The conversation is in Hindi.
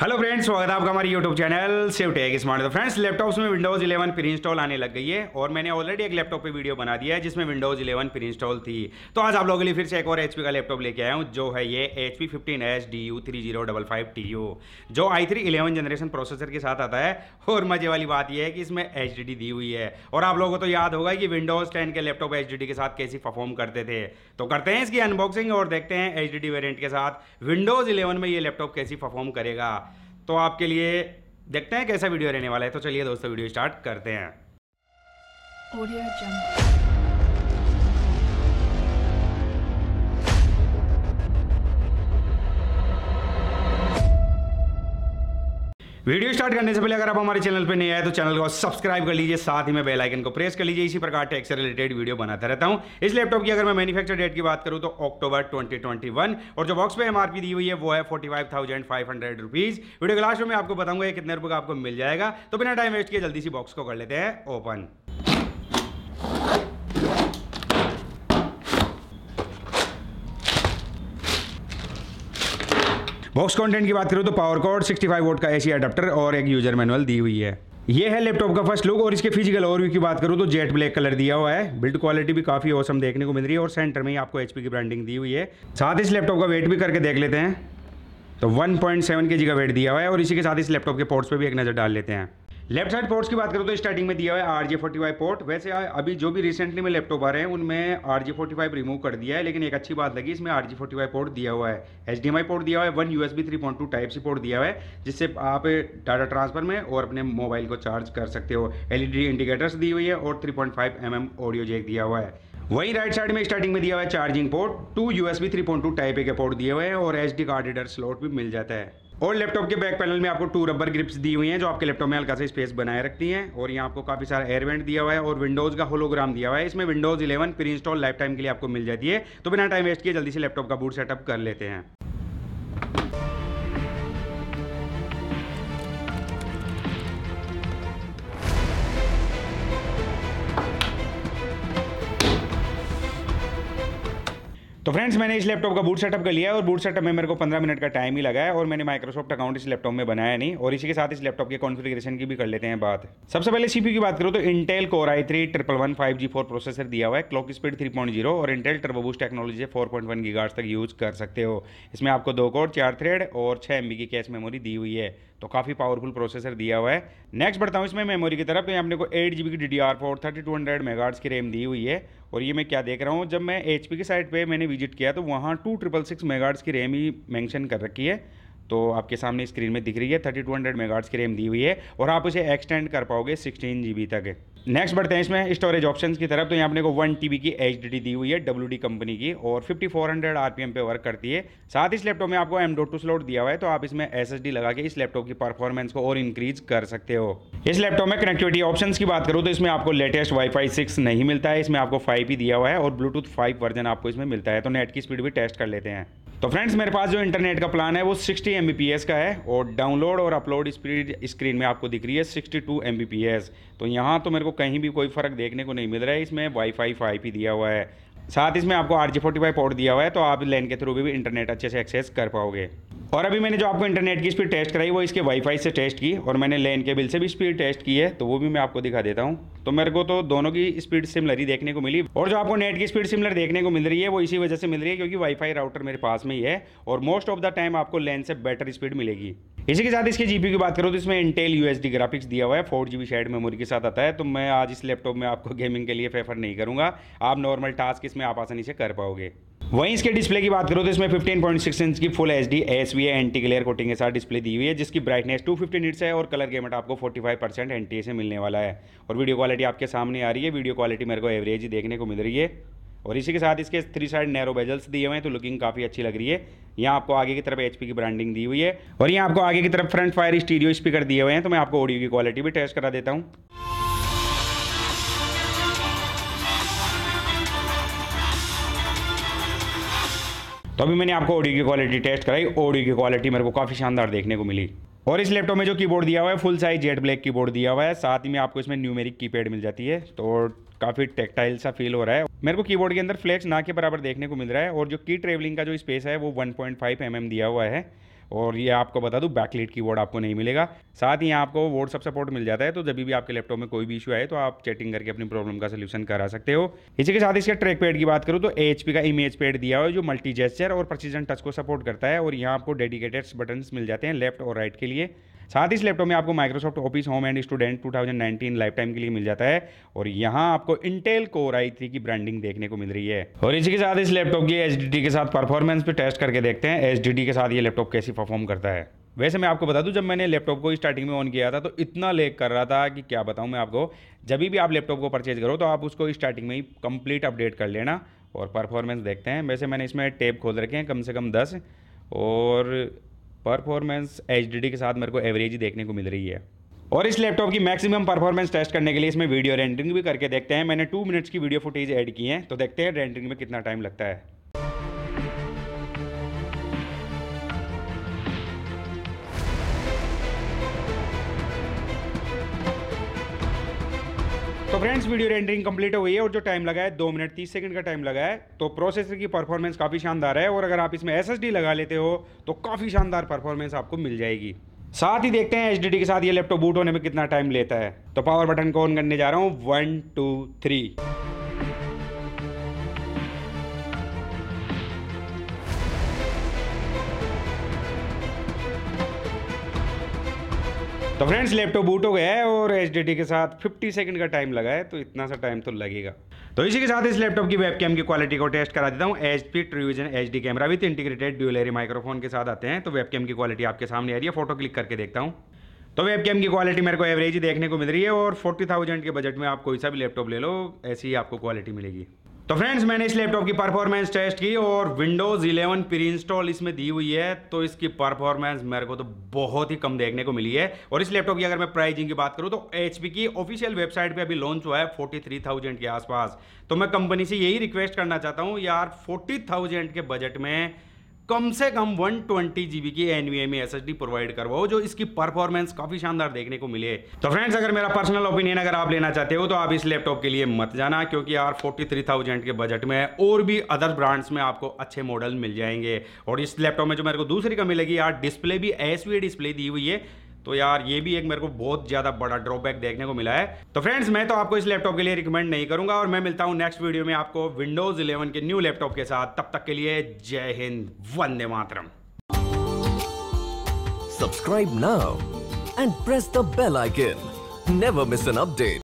हेलो फ्रेंड्स स्वागत है आपका हमारे YouTube channel Save Tech Smart तो फ्रेंड्स लैपटॉप्स में विंडोज़ 11 प्री इंस्टॉल आने लग गई है और मैंने ऑलरेडी एक लैपटॉप पे वीडियो बना दिया है जिसमें विंडोज़ 11 प्री इंस्टॉल थी तो आज आप लोगों के लिए फिर से एक और एच का लैपटॉप लेके आया हूँ जो है ये H P fifteen H D U three zero double five T U जो I three eleven generation processor के साथ आता है और मजे वाली बात यह है कि इसमें एच डी दी हुई है और आप लोगों को तो याद होगा कि विंडोज़ टेन के लैपटॉप एच डी के साथ कैसी परफॉर्म करते थे तो करते हैं इसकी अनबॉक्सिंग और देखते हैं एच डी वेरियंट के साथ विंडोज़ इलेवन में ये लैपटॉप कैसी परफॉर्म करेगा तो आपके लिए देखते हैं कैसा वीडियो रहने वाला है तो चलिए दोस्तों वीडियो स्टार्ट करते हैं वीडियो स्टार्ट करने से पहले अगर आप हमारे चैनल पर नहीं आए तो चैनल को सब्सक्राइब कर लीजिए साथ ही में बेल आइकन को प्रेस कर लीजिए इसी प्रकार टैक्स रिलेटेड वीडियो बनाता रहता हूं इस लैपटॉप की अगर मैं मैन्युफैक्चर डेट की बात करूं तो अक्टूबर 2021 और जो बॉक्स पे एमआरपी दी हुई है वो है forty five thousand five hundred rupees video class में आपको बताऊंगा कितने रुपये का आपको मिल जाएगा तो बिना टाइम वेस्ट किए जल्दी सी बॉक्स को कर लेते हैं ओपन बॉक्स कंटेंट की बात करूँ तो पावर कॉर्ड 65 वोट का एसी अडाप्टर और एक यूजर मैनुअल दी हुई है ये है लैपटॉप का फर्स्ट लुक और इसके फिजिकल ओवरव्यू की बात करूँ तो जेट ब्लैक कलर दिया हुआ है बिल्ड क्वालिटी भी काफ़ी औसम देखने को मिल रही है और सेंटर में ही आपको एचपी की ब्रांडिंग दी हुई है साथ इस लैपटॉप का वेट भी करके देख लेते हैं तो 1.7 पॉइंट का वेट दिया हुआ है और इसी के साथ इस लैपटॉप के पोर्ट्स पर भी एक नज़र डाल लेते हैं लेफ्ट साइड पोर्ट्स की बात करो तो स्टार्टिंग में दिया हुआ है R J forty five port वैसे अभी जो भी रिसेंटली में लैपटॉप आ रहे हैं उनमें R J forty five remove कर दिया है लेकिन एक अच्छी बात लगी इसमें R J forty five port दिया हुआ है H D M I port दिया हुआ है one U S B three point two type C port दिया हुआ है जिससे आप डाटा ट्रांसफर में और अपने मोबाइल को चार्ज कर सकते हो एल ई डी इंडिकेटर्स दी हुई है और three point five M M audio jack दिया हुआ है वहीं राइट साइड में स्टार्टिंग में दिया हुआ है charging port two U S B three point two type A के पोर्ट दिए हुए हैं और H D card reader slot भी मिल जाता है और लैपटॉप के बैक पैनल में आपको टू रबर ग्रिप्स दी हुई हैं जो आपके लैपटॉप में हल्का सा स्पेस बनाए रखती हैं और यहाँ आपको काफ़ी सारा एयरवेंट दिया हुआ है और विंडोज़ का होलोग्राम दिया हुआ है इसमें Windows 11 pre install life time के लिए आपको मिल जाती है तो बिना टाइम वेस्ट किए जल्दी से लैपटॉप का बूट सेटअप कर लेते हैं तो फ्रेंड्स मैंने इस लैपटॉप का बूट सेटअप कर लिया है और बूट सेटअप में मेरे को पंद्रह मिनट का टाइम ही लगा है और मैंने माइक्रोसॉफ्ट अकाउंट इस लैपटॉप में बनाया नहीं और इसी के साथ इस लैपटॉप के कॉन्फ़िगरेशन की भी कर लेते हैं बात सबसे पहले सीपी की बात करो तो Intel core I three triple one five G four processor दिया हुआ है clock speed three point zero और इंटेल ट्रबोबूस टेक्नोलॉजी से फोर पॉइंट वन गीगार्स तक यूज़ कर सकते हो इसमें आपको दो कोर चार थ्रेड और छह एम की कैश मेमोरी दी हुई है तो काफ़ी पावरफुल प्रोसेसर दिया हुआ है नेक्स्ट बढ़ता हूँ इसमें मेमोरी की तरफ यहाँ अपने को एट जी की D D R four thirty two hundred megahertz की रैम दी हुई है और ये मैं क्या देख रहा हूँ जब मैं एच की साइट पर मैंने विजिट किया तो वहाँ टू ट्रिपल सिक्स मेगाट्स की रैम ही मैंशन कर रखी है तो आपके सामने स्क्रीन में दिख रही है थर्टी टू हंड्रेड मेगाट्स की रैम दी हुई है और आप उसे एक्सटेंड कर पाओगे सिक्सटीन जी बी तक है नेक्स्ट बढ़ते हैं इसमें स्टोरेज ऑप्शन की तरफ तो यहाँ अपने को वन टी की एच दी हुई है डब्ल्यू कंपनी की और 5400 आरपीएम पे वर्क करती है साथ इस लैपटॉप में आपको एम डो टू स्लॉट दिया हुआ है तो आप इसमें एस एस लगा के इस लैपटॉप की परफॉर्मेंस को और इंक्रीज कर सकते हो इस लैपटॉप में कनेक्टिविटी ऑप्शन की बात करूँ तो इसमें आपको लेटेस्ट वाईफाई सिक्स नहीं मिलता है इसमें आपको फाइव ही दिया हुआ है और ब्लूटूथ फाइव वर्जन आपको इसमें मिलता है तो नेट की स्पीड भी टेस्ट कर लेते हैं तो फ्रेंड्स मेरे पास जो इंटरनेट का प्लान है वो 60 एम का है और डाउनलोड और अपलोड स्पीड स्क्रीन में आपको दिख रही है 62 एम तो यहाँ तो मेरे को कहीं भी कोई फ़र्क देखने को नहीं मिल रहा है इसमें वाईफाई फाइव ही दिया हुआ है साथ इसमें आपको R G forty five port दिया हुआ है तो आप लेन के थ्रू भी, भी इंटरनेट अच्छे से एक्सेस कर पाओगे और अभी मैंने जो आपको इंटरनेट की स्पीड टेस्ट कराई वो इसके वाईफाई से टेस्ट की और मैंने लैन के बिल से भी स्पीड टेस्ट की है तो वो भी मैं आपको दिखा देता हूँ तो मेरे को तो दोनों की स्पीड सिमिलर ही देखने को मिली और जो आपको नेट की स्पीड सिमिलर देखने को मिल रही है वो इसी वजह से मिल रही है क्योंकि वाईफाई राउटर मेरे पास में ही है और मोस्ट ऑफ द टाइम आपको लैन से बेटर स्पीड मिलेगी इसी के साथ इसके जीपी की बात करूँ तो इसमें इंटेल यू ग्राफिक्स दिया हुआ है फोर जी शेड मेमोरी के साथ आता है तो मैं आज इस लैपटॉप में आपको गेमिंग के लिए प्रेफर नहीं करूँगा आप नॉर्मल टास्क इसमें आप आसानी से कर पाओगे वहीं इसके डिस्प्ले की बात करो तो इसमें 15.6 इंच की full H D S V anti clear coating के साथ डिस्प्ले दी हुई है जिसकी ब्राइटनेस 250 फिफ्टी निट्स है और कलर गेमेट आपको 45 परसेंट एन टी से मिलने वाला है और वीडियो क्वालिटी आपके सामने आ रही है वीडियो क्वालिटी मेरे को एवरेज ही देखने को मिल रही है और इसी के साथ इसके थ्री साइड नैरो बेजल्स दिए हुए हैं तो लुकिंग काफ़ी अच्छी लग रही है यहाँ आपको आगे की तरफ एच की ब्रांडिंग दी हुई है और यहाँ आपको आगे की तरफ फ्रंट फायर स्टीरियो स्पीकर दिए हुए हैं तो मैं आपको ऑडियो की क्वालिटी भी टेस्ट करा देता हूँ तो अभी मैंने आपको ऑडियो की क्वालिटी टेस्ट कराई ऑडियो की क्वालिटी मेरे को काफ़ी शानदार देखने को मिली और इस लैपटॉप में जो कीबोर्ड दिया हुआ है full size jet black keyboard दिया हुआ है साथ ही में आपको इसमें न्यूमेरिक कीपैड मिल जाती है तो काफ़ी टेक्टाइल सा फील हो रहा है मेरे को कीबोर्ड के अंदर फ्लेक्स ना के बराबर देखने को मिल रहा है और जो की ट्रेवलिंग का जो स्पेस है वो वन पॉइंट mm दिया हुआ है और ये आपको बता दूँ बैकलेट वर्ड आपको नहीं मिलेगा साथ ही आपको व्हाट्सअप सपोर्ट मिल जाता है तो जब भी आपके लैपटॉप में कोई भी इशू आए तो आप चैटिंग करके अपनी प्रॉब्लम का सोल्यूशन करा सकते हो इसी के साथ इसके ट्रैक पैड की बात करूँ तो एच का इमेज पैड दिया हुआ है जो मल्टी जेस्चर और प्रसिजन टच को सपोर्ट करता है और यहाँ आपको डेडिकेटेड बटन मिल जाते हैं लेफ्ट और राइट के लिए साथ ही इस लैपटॉप में आपको Microsoft Office home and student 2019 life time के लिए मिल जाता है और यहाँ आपको इंटेल कोर आई थ्री की ब्रांडिंग देखने को मिल रही है और इसी के साथ इस लैपटॉप की एच के साथ परफॉर्मेंस भी टेस्ट करके देखते हैं एच के साथ ये लैपटॉप कैसी परफॉर्म करता है वैसे मैं आपको बता दूं जब मैंने लैपटॉप को स्टार्टिंग में ऑन किया था तो इतना लेक कर रहा था कि क्या बताऊं मैं आपको जब भी आप लैपटॉप को परचेज करो तो आप उसको स्टार्टिंग में ही कंप्लीट अपडेट कर लेना और परफॉर्मेंस देखते हैं वैसे मैंने इसमें टेप खोल रखे हैं कम से कम दस और परफॉर्मेंस एच के साथ मेरे को एवरेज ही देखने को मिल रही है और इस लैपटॉप की मैक्सिमम परफॉर्मेंस टेस्ट करने के लिए इसमें वीडियो रेंडरिंग भी करके देखते हैं मैंने टू मिनट्स की वीडियो फुटेज ऐड की है तो देखते हैं रेंडरिंग में कितना टाइम लगता है तो फ्रेंड्स वीडियो रेंडरिंग कंप्लीट हो गई है और जो टाइम लगा है दो मिनट तीस सेकंड का टाइम लगा है तो प्रोसेसर की परफॉर्मेंस काफ़ी शानदार है और अगर आप इसमें एस लगा लेते हो तो काफ़ी शानदार परफॉर्मेंस आपको मिल जाएगी साथ ही देखते हैं एच के साथ ये लैपटॉप बूट होने में कितना टाइम लेता है तो पावर बटन को ऑन करने जा रहा हूँ वन टू थ्री तो फ्रेंड्स लैपटॉप बूट हो गया है और एच के साथ 50 सेकंड का टाइम लगा है तो इतना सा टाइम तो लगेगा तो इसी के साथ इस लैपटॉप की वेबकैम की क्वालिटी को टेस्ट करा देता हूँ H P TrueVision H D camera with integrated dual array microphone के साथ आते हैं तो वेबकैम की क्वालिटी आपके सामने आ रही है फोटो क्लिक करके देखता हूँ तो वेब की क्वालिटी मेरे को एवरेज ही देखने को मिल रही है और फोर्टी थाउजेंड के बजट में आप कोई सा भी लैपटॉप ले लो ऐसी ही आपको क्वालिटी मिलेगी तो फ्रेंड्स मैंने इस लैपटॉप की परफॉर्मेंस टेस्ट की और विंडोज़ 11 प्री इंस्टॉल इसमें दी हुई है तो इसकी परफॉर्मेंस मेरे को तो बहुत ही कम देखने को मिली है और इस लैपटॉप की अगर मैं प्राइजिंग की बात करूं तो एच की ऑफिशियल वेबसाइट पे अभी लॉन्च हुआ है 43,000 के आसपास तो मैं कंपनी से यही रिक्वेस्ट करना चाहता हूँ यार फोर्टी के बजट में कम से कम 120 ट्वेंटी जीबी की एनवीएमई डी प्रोवाइड करवाओ जो इसकी परफॉर्मेंस काफी शानदार देखने को मिले तो फ्रेंड्स अगर मेरा पर्सनल ओपिनियन अगर आप लेना चाहते हो तो आप इस लैपटॉप के लिए मत जाना क्योंकि यार फोर्टी थ्री थाउजेंड के बजट में है और भी अदर ब्रांड्स में आपको अच्छे मॉडल मिल जाएंगे और इस लैपटॉप में जो मेरे को दूसरी कमी लगी यार डिस्प्ले भी एस डिस्प्ले दी हुई है तो यार ये भी एक मेरे को बहुत ज़्यादा बड़ा ड्रॉबैक देखने को मिला है तो फ्रेंड्स मैं तो आपको इस लैपटॉप के लिए रिकमेंड नहीं करूंगा और मैं मिलता हूं नेक्स्ट वीडियो में आपको विंडोज इलेवन के न्यू लैपटॉप के साथ तब तक के लिए जय हिंद वंदे मातरम subscribe now and press the bell icon never miss an update